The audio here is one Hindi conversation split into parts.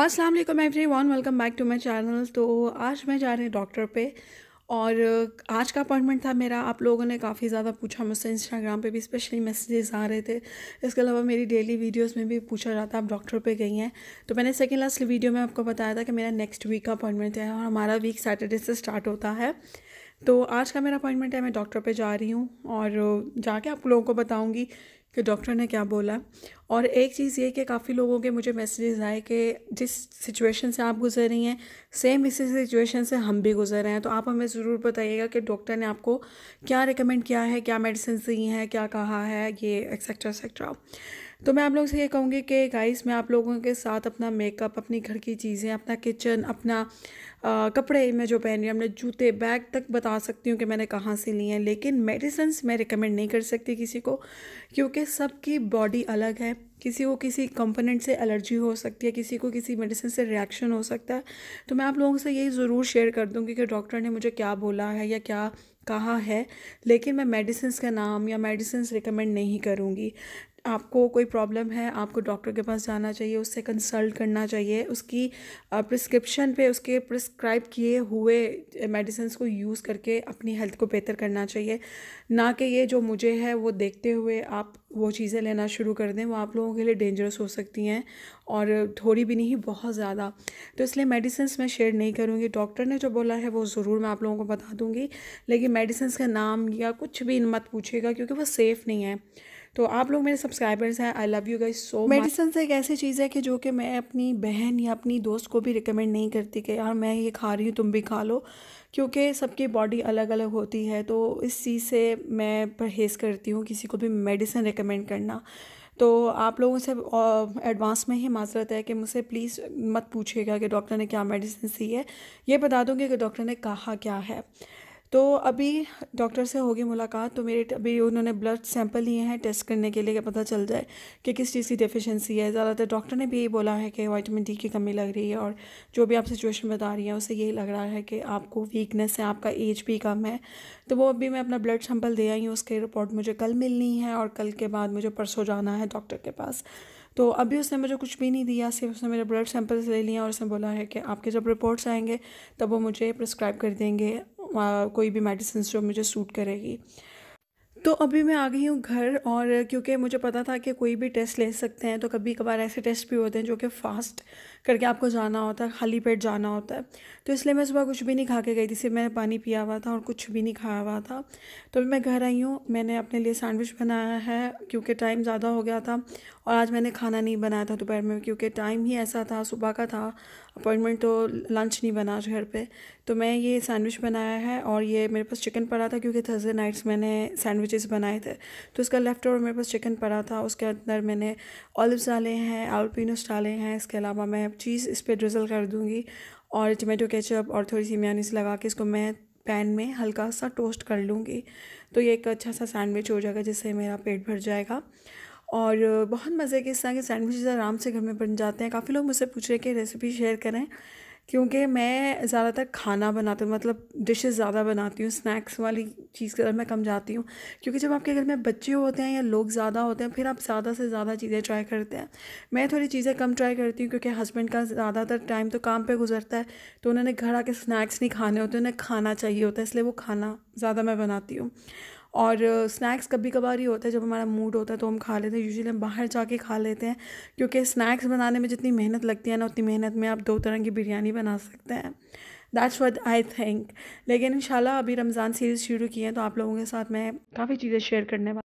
Aslam everyone welcome back to my channel तो आज मैं जा रही हूँ डॉक्टर पे और आज का अपॉइंटमेंट था मेरा आप लोगों ने काफ़ी ज़्यादा पूछा मुझसे इंस्टाग्राम पे भी स्पेशली मैसेजेस आ रहे थे इसके अलावा मेरी डेली वीडियोस में भी पूछा जाता आप डॉक्टर पे गई हैं तो मैंने सेकेंड लास्ट वीडियो में आपको बताया था कि मेरा नेक्स्ट वीक का अपॉइंटमेंट है और हमारा वीक सैटरडे से स्टार्ट होता है तो आज का मेरा अपॉइंटमेंट है मैं डॉक्टर पे जा रही हूँ और जाके आप लोगों को बताऊँगी कि डॉक्टर ने क्या बोला और एक चीज़ ये कि काफ़ी लोगों के मुझे मैसेजेस आए कि जिस सिचुएशन से आप गुजर रही हैं सेम इसी सिचुएशन से हम भी गुजर रहे हैं तो आप हमें ज़रूर बताइएगा कि डॉक्टर ने आपको क्या रिकमेंड किया है क्या मेडिसिन दी हैं क्या कहा है ये एक्सेट्रा एक्सेट्रा तो मैं आप लोगों से ये कहूँगी कि गाइस मैं आप लोगों के साथ अपना मेकअप अपनी घर की चीज़ें अपना किचन अपना आ, कपड़े मैं जो पहन रही हूँ अपने जूते बैग तक बता सकती हूँ कि मैंने कहाँ से लिए हैं लेकिन मेडिसन्स मैं रिकमेंड नहीं कर सकती किसी को क्योंकि सबकी बॉडी अलग है किसी को किसी कंपोनेंट से एलर्जी हो सकती है किसी को किसी मेडिसिन से रिएक्शन हो सकता है तो मैं आप लोगों से यही ज़रूर शेयर कर दूँगी कि डॉक्टर ने मुझे क्या बोला है या क्या कहा है लेकिन मैं मेडिसिन का नाम या मेडिसिन रिकमेंड नहीं करूँगी आपको कोई प्रॉब्लम है आपको डॉक्टर के पास जाना चाहिए उससे कंसल्ट करना चाहिए उसकी प्रिस्क्रिप्शन पे उसके प्रिस्क्राइब किए हुए मेडिसिन को यूज़ करके अपनी हेल्थ को बेहतर करना चाहिए ना कि ये जो मुझे है वो देखते हुए आप वो चीज़ें लेना शुरू कर दें वो आप लोगों के लिए डेंजरस हो सकती हैं और थोड़ी भी नहीं बहुत ज़्यादा तो इसलिए मेडिसिन मैं शेयर नहीं करूँगी डॉक्टर ने जो बोला है वो ज़रूर मैं आप लोगों को बता दूँगी लेकिन मेडिसिन का नाम या कुछ भी मत पूछेगा क्योंकि वो सेफ़ नहीं है तो आप लोग मेरे सब्सक्राइबर्स हैं I love you guys so medicine एक ऐसी चीज़ है कि जो कि मैं अपनी बहन या अपनी दोस्त को भी रिकमेंड नहीं करती कि यार मैं ये खा रही हूँ तुम भी खा लो क्योंकि सबकी बॉडी अलग अलग होती है तो इस चीज़ से मैं परहेज़ करती हूँ किसी को भी मेडिसिन रिकमेंड करना तो आप लोगों से एडवांस में ही माजरत है कि मुझसे प्लीज़ मत पूछिएगा कि डॉक्टर ने क्या मेडिसिन सी है ये बता दूँगी कि डॉक्टर ने कहा क्या है तो अभी डॉक्टर से होगी मुलाकात तो मेरे अभी उन्होंने ब्लड सैंपल लिए हैं टेस्ट करने के लिए कि पता चल जाए कि किस चीज़ की डेफिशिएंसी है ज़्यादातर डॉक्टर ने भी यही बोला है कि वाइटामिन डी की कमी लग रही है और जो भी आप सिचुएशन बता रही हैं उसे यही लग रहा है कि आपको वीकनेस है आपका एज भी कम है तो वो अभी मैं अपना ब्लड सैंपल दे आई हूँ उसकी रिपोर्ट मुझे कल मिलनी है और कल के बाद मुझे परसों जाना है डॉक्टर के पास तो अभी उसने मुझे कुछ भी नहीं दिया सिर्फ उसने मेरे ब्लड सैंपल्स ले लिया और उसने बोला है कि आपके जब रिपोर्ट्स आएंगे तब वो मुझे प्रिस्क्राइब कर देंगे कोई भी मेडिसिन जो मुझे सूट करेगी तो अभी मैं आ गई हूँ घर और क्योंकि मुझे पता था कि कोई भी टेस्ट ले सकते हैं तो कभी कभार ऐसे टेस्ट भी होते हैं जो कि फ़ास्ट करके आपको जाना होता है खाली पेट जाना होता है तो इसलिए मैं सुबह कुछ भी नहीं खा के गई थी सिर्फ मैंने पानी पिया हुआ था और कुछ भी नहीं खाया हुआ था तो अभी मैं घर आई हूँ मैंने अपने लिए सैंडविच बनाया है क्योंकि टाइम ज़्यादा हो गया था और आज मैंने खाना नहीं बनाया था दोपहर में क्योंकि टाइम ही ऐसा था सुबह का था अपॉइंटमेंट तो लंच नहीं बना आज घर पर तो मैं ये सैंडविच बनाया है और ये मेरे पास चिकन पड़ा था क्योंकि थर्सडे नाइट्स मैंने सैंडविचेस बनाए थे तो इसका लेफ्ट ओवर मेरे पास चिकन पड़ा था उसके अंदर मैंने ऑलिव्स डाले हैं आलपिनोस डाले हैं इसके अलावा मैं सब मतलब चीज़ इस पर ड्रिजल कर दूँगी और टमेटो केचप और थोड़ी सी म्योनीस लगा के इसको मैं पैन में हल्का सा टोस्ट कर लूँगी तो ये एक अच्छा सा सैंडविच हो जाएगा जिससे मेरा पेट भर जाएगा और बहुत मज़े के इस तरह के सैंडविचेज़ आराम से घर में बन जाते हैं काफ़ी लोग मुझसे पूछ रहे कि रेसिपी शेयर करें क्योंकि मैं ज़्यादातर खाना बनाती हूँ मतलब डिशेस ज़्यादा बनाती हूँ स्नैक्स वाली चीज़ की तरफ मैं कम जाती हूँ क्योंकि जब आपके घर में बच्चे होते हैं या लोग ज़्यादा होते हैं फिर आप ज़्यादा से ज़्यादा चीज़ें ट्राई करते हैं मैं थोड़ी चीज़ें कम ट्राई करती हूँ क्योंकि हस्बैंड का ज़्यादातर टाइम तो काम पर गुजरता है तो उन्होंने घर आके स्नैक्स नहीं खाने होते उन्हें खाना चाहिए होता है इसलिए वो खाना ज़्यादा मैं बनाती हूँ और स्नैक्स कभी कभार ही होता है जब हमारा मूड होता है तो हम खा लेते हैं यूजुअली हम बाहर जाके खा लेते हैं क्योंकि स्नैक्स बनाने में जितनी मेहनत लगती है ना उतनी मेहनत में आप दो तरह की बिरयानी बना सकते हैं दैट्स वट आई थिंक लेकिन इन अभी रमज़ान सीरीज़ शुरू की है तो आप लोगों के साथ मैं काफ़ी चीज़ें शेयर करने वाली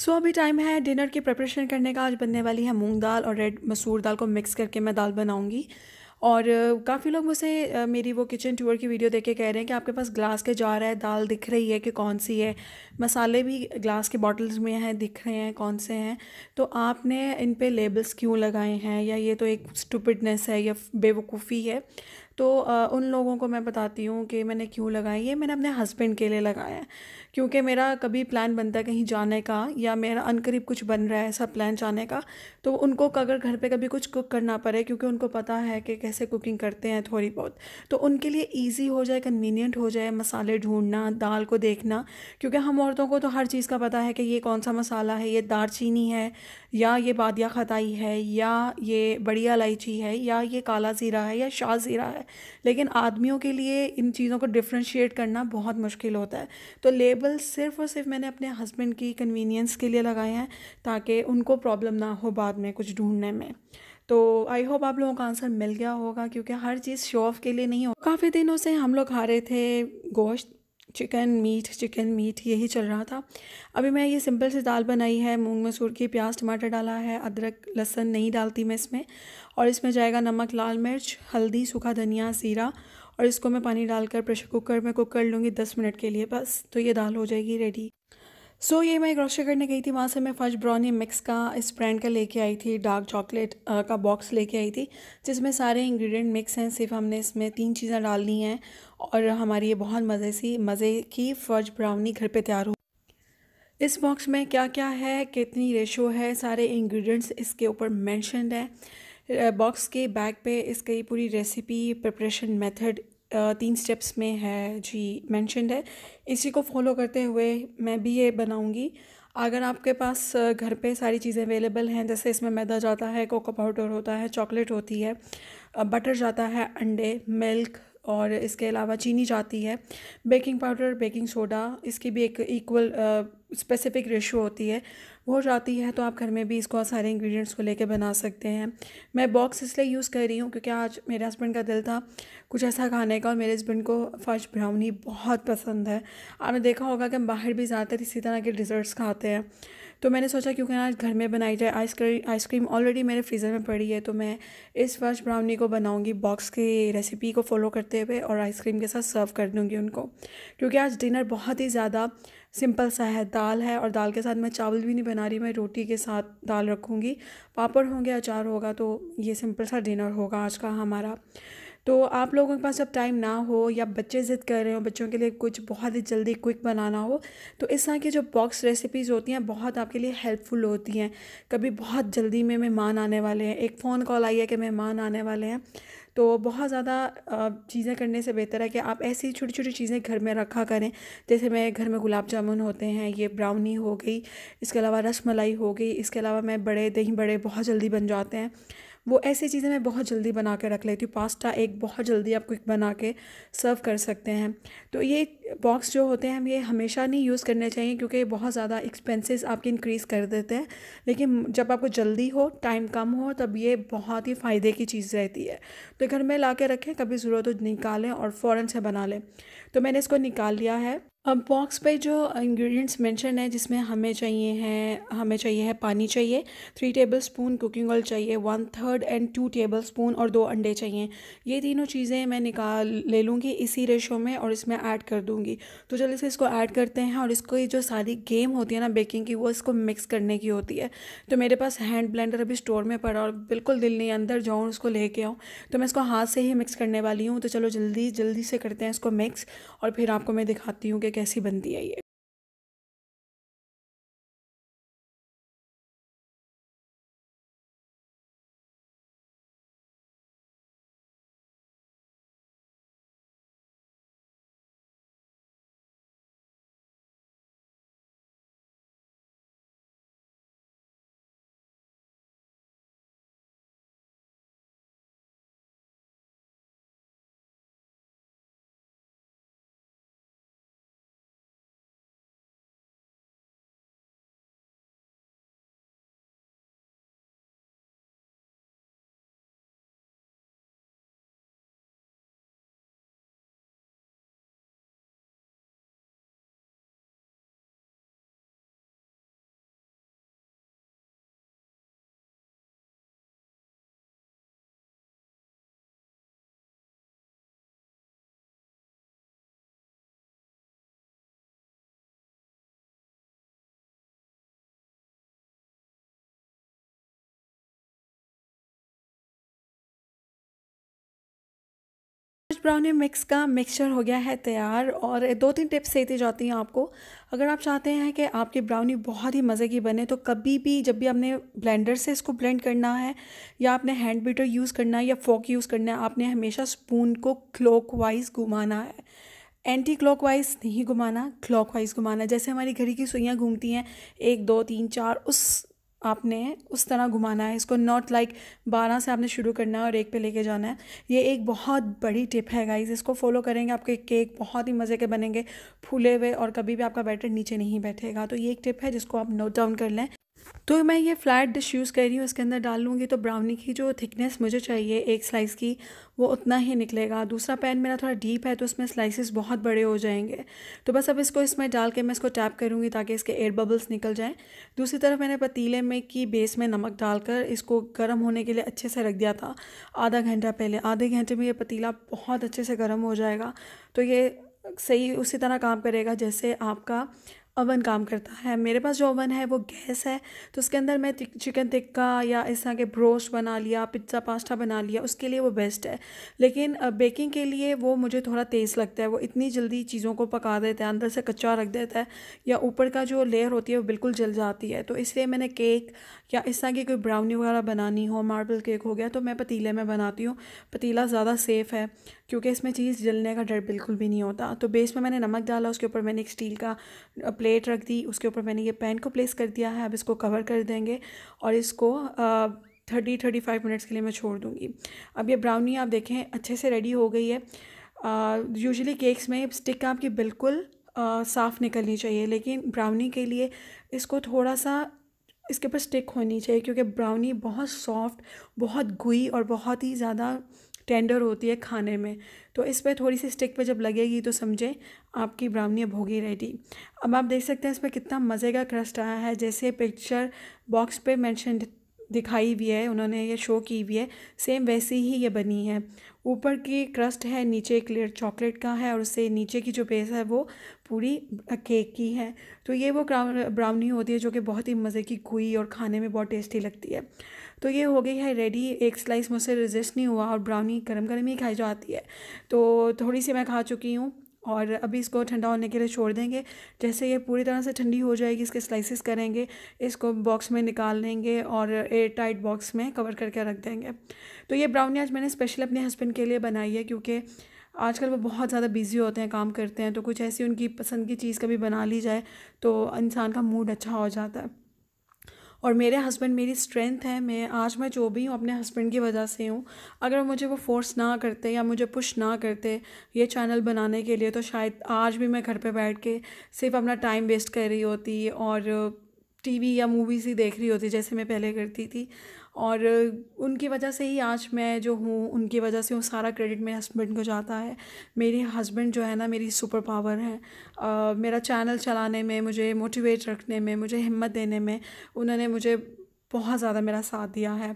सो अभी टाइम है डिनर की प्रिपरेशन करने का आज बनने वाली है मूंग दाल और रेड मसूर दाल को मिक्स करके मैं दाल बनाऊंगी और काफ़ी लोग मुझसे मेरी वो किचन टूर की वीडियो देख के कह रहे हैं कि आपके पास ग्लास के जार है दाल दिख रही है कि कौन सी है मसाले भी ग्लास के बॉटल्स में हैं दिख रहे हैं कौन से हैं तो आपने इन पे लेबल्स क्यों लगाए हैं या ये तो एक स्टूपिडनेस है या बेवकूफ़ी है तो आ, उन लोगों को मैं बताती हूँ कि मैंने क्यों लगाई है मैंने अपने हस्बैंड के लिए लगाया है क्योंकि मेरा कभी प्लान बनता है कहीं जाने का या मेरा अनकरीब कुछ बन रहा है ऐसा प्लान जाने का तो उनको अगर घर पे कभी कुछ कुक करना पड़े क्योंकि उनको पता है कि कैसे कुकिंग करते हैं थोड़ी बहुत तो उनके लिए ईजी हो जाए कन्वीनियंट हो जाए मसाले ढूंढना दाल को देखना क्योंकि हम औरतों को तो हर चीज़ का पता है कि ये कौन सा मसाला है ये दारचीनी है या ये बादिया खताई है या ये बढ़िया इलायची है या ये काला ज़ीरा है या शाह ज़ीरा है लेकिन आदमियों के लिए इन चीज़ों को डिफ्रेंशिएट करना बहुत मुश्किल होता है तो लेबल सिर्फ़ और सिर्फ मैंने अपने हस्बैंड की कन्वीनियंस के लिए लगाए हैं ताकि उनको प्रॉब्लम ना हो बाद में कुछ ढूंढने में तो आई होप आप लोगों का आंसर मिल गया होगा क्योंकि हर चीज़ शो ऑफ के लिए नहीं हो काफ़ी दिनों से हम लोग खा रहे थे गोश्त चिकन मीट चिकन मीट यही चल रहा था अभी मैं ये सिंपल सी दाल बनाई है मूंग मसूर की प्याज टमाटर डाला है अदरक लहसन नहीं डालती मैं इसमें और इसमें जाएगा नमक लाल मिर्च हल्दी सूखा धनिया सीरा और इसको मैं पानी डालकर प्रेशर कुकर में कुक कर लूँगी दस मिनट के लिए बस तो ये दाल हो जाएगी रेडी सो so, ये मैं ग्रॉसरी करने गई थी वहाँ से मैं फर्स्ट ब्राउनी मिक्स का इस ब्रांड का लेके आई थी डार्क चॉकलेट का बॉक्स लेके आई थी जिसमें सारे इंग्रेडिएंट मिक्स हैं सिर्फ हमने इसमें तीन चीज़ें डालनी हैं और हमारी ये बहुत मज़े सी मज़े की फर्स्ट ब्राउनी घर पे तैयार हो इस बॉक्स में क्या क्या है कितनी रेशो है सारे इन्ग्रीडियंट्स इसके ऊपर मैंशनड है बॉक्स के बैग पे इसकी पूरी रेसिपी प्रिपरेशन मेथड तीन स्टेप्स में है जी मैंशनड है इसी को फॉलो करते हुए मैं भी ये बनाऊँगी अगर आपके पास घर पे सारी चीज़ें अवेलेबल हैं जैसे इसमें मैदा जाता है कोको पाउडर होता है चॉकलेट होती है बटर जाता है अंडे मिल्क और इसके अलावा चीनी जाती है बेकिंग पाउडर बेकिंग सोडा इसकी भी एक इक्वल स्पेसिफिक रेशो होती है हो जाती है तो आप घर में भी इसको सारे इंग्रेडिएंट्स को लेके बना सकते हैं मैं बॉक्स इसलिए यूज़ कर रही हूँ क्योंकि आज मेरे हस्बैंड का दिल था कुछ ऐसा खाने का और मेरे हस्बैंड को फर्श ब्राउनी बहुत पसंद है आपने देखा होगा कि हम बाहर भी ज़्यादातर इसी तरह के डिज़र्ट्स खाते हैं तो मैंने सोचा क्योंकि आज घर में बनाई जाए आइसक्रीम आइसक्रीम ऑलरेडी मेरे फ्रीज़र में पड़ी है तो मैं इस वर्ष ब्राउनी को बनाऊँगी बॉक्स की रेसिपी को फॉलो करते हुए और आइसक्रीम के साथ सर्व कर दूँगी उनको क्योंकि आज डिनर बहुत ही ज़्यादा सिंपल सा है दाल है और दाल के साथ मैं चावल भी नहीं बना रही मैं रोटी के साथ दाल रखूँगी पापड़ होंगे अचार होगा तो ये सिंपल सा डिनर होगा आज का हमारा तो आप लोगों के पास अब टाइम ना हो या बच्चे ज़िद कर रहे हो बच्चों के लिए कुछ बहुत ही जल्दी क्विक बनाना हो तो इस तरह की जो बॉक्स रेसिपीज़ होती हैं बहुत आपके लिए हेल्पफुल होती हैं कभी बहुत जल्दी में मेहमान आने वाले हैं एक फ़ोन कॉल आई है कि मेहमान आने वाले हैं तो बहुत ज़्यादा चीज़ें करने से बेहतर है कि आप ऐसी छोटी छोटी चीज़ें घर में रखा करें जैसे मैं घर में गुलाब जामुन होते हैं ये ब्राउनी हो गई इसके अलावा रस मलाई हो गई इसके अलावा मैं बड़े दही बड़े बहुत जल्दी बन जाते हैं वो ऐसी चीज़ें मैं बहुत जल्दी बना के रख लेती हूँ पास्ता एक बहुत जल्दी आप क्विक बना के सर्व कर सकते हैं तो ये बॉक्स जो होते हैं हम ये हमेशा नहीं यूज़ करने चाहिए क्योंकि बहुत ज़्यादा एक्सपेंसेस आपके इंक्रीज़ कर देते हैं लेकिन जब आपको जल्दी हो टाइम कम हो तब ये बहुत ही फ़ायदे की चीज़ रहती है तो घर में ला के रखें कभी ज़रूरत हो तो निकालें और फ़ौर से बना लें तो मैंने इसको निकाल लिया है अब बॉक्स पे जो इंग्रेडिएंट्स मेंशन है जिसमें हमें चाहिए हैं हमें चाहिए है पानी चाहिए three tablespoon cooking oil चाहिए one third and two tablespoon और दो अंडे चाहिए ये तीनों चीज़ें मैं निकाल ले लूँगी इसी रेशो में और इसमें ऐड कर दूँगी तो जल्दी से इसको ऐड करते हैं और इसको ये जो सारी गेम होती है ना बेकिंग की वो इसको मिक्स करने की होती है तो मेरे पास हैंड ब्लेंडर अभी स्टोर में पड़ा और बिल्कुल दिल नहीं अंदर जाऊँ उसको ले कर आऊँ तो मैं इसको हाथ से ही मिक्स करने वाली हूँ तो चलो जल्दी जल्दी से करते हैं इसको मिक्स और फिर आपको मैं दिखाती हूँ कि कैसी बनती है ये ब्राउनी मिक्स का मिक्सचर हो गया है तैयार और दो तीन टिप्स देती जाती हैं आपको अगर आप चाहते हैं कि आपकी ब्राउनी बहुत ही मज़े की बने तो कभी भी जब भी आपने ब्लेंडर से इसको ब्लेंड करना है या आपने हैंड बीटर यूज़ करना है या फोक यूज़ करना है आपने हमेशा स्पून को क्लॉक वाइज घुमाना है एंटी क्लॉक वाइज नहीं घुमाना क्लॉक वाइज घुमाना जैसे हमारी घड़ी की सुइयाँ घूमती हैं एक दो तीन चार उस आपने उस तरह घुमाना है इसको नॉट लाइक बारह से आपने शुरू करना है और एक पे लेके जाना है ये एक बहुत बड़ी टिप है गाइज इसको फॉलो करेंगे आपके केक बहुत ही मज़े के बनेंगे फूले हुए और कभी भी आपका बैटर नीचे नहीं बैठेगा तो ये एक टिप है जिसको आप नोट डाउन कर लें तो मैं ये फ्लैट डिश यूज़ कर रही हूँ इसके अंदर डाल लूँगी तो ब्राउनी की जो थिकनेस मुझे चाहिए एक स्लाइस की वो उतना ही निकलेगा दूसरा पैन मेरा थोड़ा डीप है तो उसमें स्लाइसेस बहुत बड़े हो जाएंगे तो बस अब इसको इसमें डाल के मैं इसको टैप करूँगी ताकि इसके एयर बबल्स निकल जाएँ दूसरी तरफ मैंने पतीले में की बेस में नमक डालकर इसको गर्म होने के लिए अच्छे से रख दिया था आधा घंटा पहले आधे घंटे में ये पतीला बहुत अच्छे से गर्म हो जाएगा तो ये सही उसी तरह काम करेगा जैसे आपका ओवन काम करता है मेरे पास जो ओवन है वो गैस है तो उसके अंदर मैं चिकन टिक्का या इस तरह के ब्रोस्ट बना लिया पिज्ज़ा पास्ता बना लिया उसके लिए वो बेस्ट है लेकिन बेकिंग के लिए वो मुझे थोड़ा तेज़ लगता है वो इतनी जल्दी चीज़ों को पका देता है अंदर से कच्चा रख देता है या ऊपर का जो लेयर होती है वो बिल्कुल जल जाती है तो इसलिए मैंने केक या इस तरह की कोई ब्राउनी वगैरह बनानी हो मार्बल केक हो गया तो मैं पतीले में बनाती हूँ पतीला ज़्यादा सेफ़ है क्योंकि इसमें चीज़ जलने का डर बिल्कुल भी नहीं होता तो बेस में मैंने नमक डाला उसके ऊपर मैंने एक स्टील का प्लेट प्लेट रख दी उसके ऊपर मैंने ये पैन को प्लेस कर दिया है अब इसको कवर कर देंगे और इसको थर्टी थर्टी फाइव मिनट्स के लिए मैं छोड़ दूँगी अब ये ब्राउनी आप देखें अच्छे से रेडी हो गई है यूजली केक्स में स्टिक आपकी बिल्कुल साफ़ निकलनी चाहिए लेकिन ब्राउनी के लिए इसको थोड़ा सा इसके ऊपर स्टिक होनी चाहिए क्योंकि ब्राउनी बहुत सॉफ्ट बहुत गुई और बहुत ही ज़्यादा टेंडर होती है खाने में तो इस पर थोड़ी सी स्टिक पे जब लगेगी तो समझें आपकी ब्राउनी अब होगी रेडी अब आप देख सकते हैं इस पर कितना मज़े का क्रस्ट आया है जैसे पिक्चर बॉक्स पे मैंशन दिखाई हुई है उन्होंने ये शो की हुई है सेम वैसी ही ये बनी है ऊपर की क्रस्ट है नीचे क्लियर चॉकलेट का है और उससे नीचे की जो बेस है वो पूरी केक की है तो ये वो ब्राउनी होती है जो कि बहुत ही मज़े की गुई और खाने में बहुत टेस्टी लगती है तो ये हो गई है रेडी एक स्लाइस मुझसे रजिस्ट नहीं हुआ और ब्राउनी गर्म गर्म ही खाई जाती है तो थोड़ी सी मैं खा चुकी हूँ और अभी इसको ठंडा होने के लिए छोड़ देंगे जैसे ये पूरी तरह से ठंडी हो जाएगी इसके स्लाइसिस करेंगे इसको बॉक्स में निकाल लेंगे और एयर टाइट बॉक्स में कवर करके रख देंगे तो ये ब्राउनी आज मैंने स्पेशल अपने हस्बैंड के लिए बनाई है क्योंकि आजकल वो बहुत ज़्यादा बिज़ी होते हैं काम करते हैं तो कुछ ऐसी उनकी पसंद की चीज़ कभी बना ली जाए तो इंसान का मूड अच्छा हो जाता है और मेरे हस्बैंड मेरी स्ट्रेंथ है मैं आज मैं जो भी हूँ अपने हस्बैंड की वजह से हूँ अगर मुझे वो फोर्स ना करते या मुझे पुश ना करते ये चैनल बनाने के लिए तो शायद आज भी मैं घर पे बैठ के सिर्फ अपना टाइम वेस्ट कर रही होती और टीवी या मूवीज़ ही देख रही होती जैसे मैं पहले करती थी और उनकी वजह से ही आज मैं जो हूँ उनकी वजह से वो सारा क्रेडिट मेरे हस्बैंड को जाता है मेरे हस्बैंड जो है ना मेरी सुपर पावर है आ, मेरा चैनल चलाने में मुझे मोटिवेट रखने में मुझे हिम्मत देने में उन्होंने मुझे बहुत ज़्यादा मेरा साथ दिया है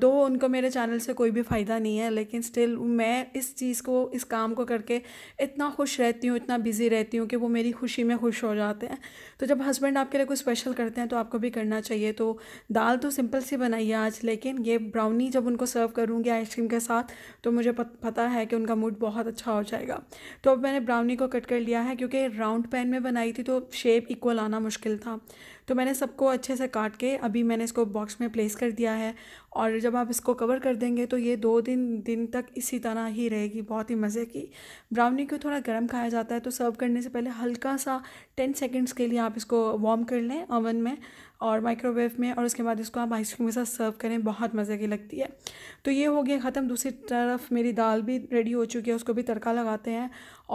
दो उनको मेरे चैनल से कोई भी फ़ायदा नहीं है लेकिन स्टिल मैं इस चीज़ को इस काम को करके इतना खुश रहती हूँ इतना बिज़ी रहती हूँ कि वो मेरी खुशी में खुश हो जाते हैं तो जब हस्बैंड आपके लिए कुछ स्पेशल करते हैं तो आपको भी करना चाहिए तो दाल तो सिंपल सी बनाइए आज लेकिन ये ब्राउनी जब उनको सर्व करूँगी आइसक्रीम के साथ तो मुझे पता है कि उनका मूड बहुत अच्छा हो जाएगा तो अब मैंने ब्राउनी को कट कर लिया है क्योंकि राउंड पैन में बनाई थी तो शेप इक्वल आना मुश्किल था तो मैंने सबको अच्छे से काट के अभी मैंने इसको बॉक्स में प्लेस कर दिया है और जब आप इसको कवर कर देंगे तो ये दो दिन दिन तक इसी तरह ही रहेगी बहुत ही मज़े की ब्राउनी को थोड़ा गर्म खाया जाता है तो सर्व करने से पहले हल्का सा टेन सेकेंड्स के लिए आप इसको वार्म कर लें ओवन में और माइक्रोवेव में और उसके बाद इसको आप आइसक्रीम के साथ सर्व करें बहुत मज़े की लगती है तो ये हो गया ख़त्म दूसरी तरफ मेरी दाल भी रेडी हो चुकी है उसको भी तड़का लगाते हैं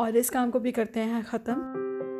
और इस काम को भी करते हैं ख़त्म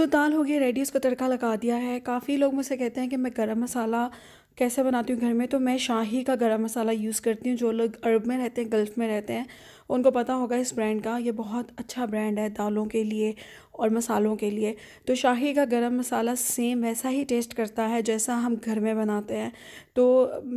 सो दाल हो गई रेडी उसका तड़का लगा दिया है काफ़ी लोग मुझसे कहते हैं कि मैं गरम मसाला कैसे बनाती हूँ घर में तो मैं शाही का गरम मसाला यूज़ करती हूँ जो लोग अरब में रहते हैं गल्फ़ में रहते हैं उनको पता होगा इस ब्रांड का ये बहुत अच्छा ब्रांड है दालों के लिए और मसालों के लिए तो शाही का गरम मसाला सेम वैसा ही टेस्ट करता है जैसा हम घर में बनाते हैं तो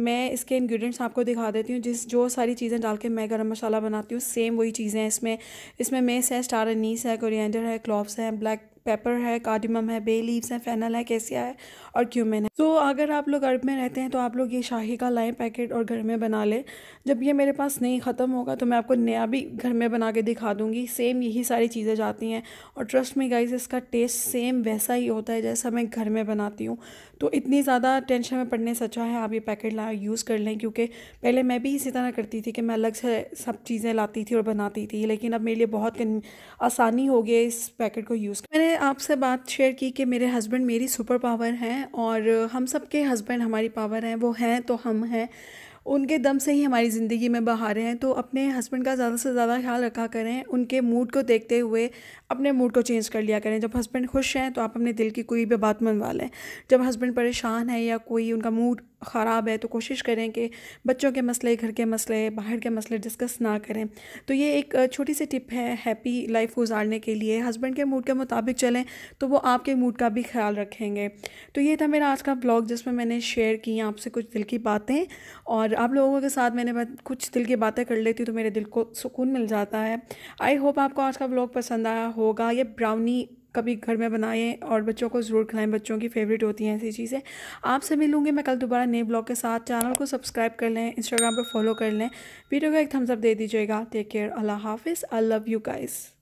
मैं इसके इंग्रेडिएंट्स आपको दिखा देती हूँ जिस जो सारी चीज़ें डाल के मैं गरम मसाला बनाती हूँ सेम वही चीज़ें हैं इसमें इसमें मेस है स्टार अनीस है कोरिएंडर है क्लॉप्स हैं ब्लैक पेपर है कार्डिमम है बे लीव्स हैं फेनल है कैसिया है और क्यूमिन है तो अगर आप लोग अरब में रहते हैं तो आप लोग ये शाही का लाएँ पैकेट और घर में बना लें जब ये मेरे पास नहीं ख़त्म होगा तो मैं आपको नया भी घर में बना के दिखा दूँगी सेम यही सारी चीज़ें जाती हैं और ट्रस्ट में गाइज इसका टेस्ट सेम वैसा ही होता है जैसा मैं घर में बनाती हूँ तो इतनी ज़्यादा टेंशन में पड़ने से अच्छा है आप ये पैकेट ला यूज़ कर लें क्योंकि पहले मैं भी इसी तरह करती थी कि मैं अलग से सब चीज़ें लाती थी और बनाती थी लेकिन अब मेरे लिए बहुत आसानी हो गई इस पैकेट को यूज़ मैंने आपसे बात शेयर की कि मेरे हस्बैंड मेरी सुपर पावर हैं और हम सब के हस्बैंड हमारी पावर हैं वो हैं तो हम हैं उनके दम से ही हमारी ज़िंदगी में बहारें हैं तो अपने हस्बैंड का ज़्यादा से ज़्यादा ख्याल रखा करें उनके मूड को देखते हुए अपने मूड को चेंज कर लिया करें जब हस्बैंड खुश हैं तो आप अपने दिल की कोई भी बात मनवा लें जब हस्बैंड परेशान है या कोई उनका मूड ख़राब है तो कोशिश करें कि बच्चों के मसले घर के मसले बाहर के मसले डिस्कस ना करें तो ये एक छोटी सी टिप है हैप्पी लाइफ गुजारने के लिए हस्बैंड के मूड के मुताबिक चलें तो वो आपके मूड का भी ख्याल रखेंगे तो ये था मेरा आज का ब्लॉग जिसमें मैंने शेयर की आपसे कुछ दिल की बातें और आप लोगों के साथ मैंने कुछ दिल की बातें कर लेती तो मेरे दिल को सुकून मिल जाता है आई होप आपको आज का ब्लॉग पसंद आया होगा ये ब्राउनी कभी घर में बनाएं और बच्चों को ज़रूर खिलाएं बच्चों की फेवरेट होती हैं ऐसी चीज़ें आपसे लूँगी मैं कल दोबारा नए ब्लॉग के साथ चैनल को सब्सक्राइब कर लें इंस्टाग्राम पर फॉलो कर लें वीडियो को एक थम्सअप दे दीजिएगा टेक केयर अल्लाह हाफिज़ आई लव यू गाइज़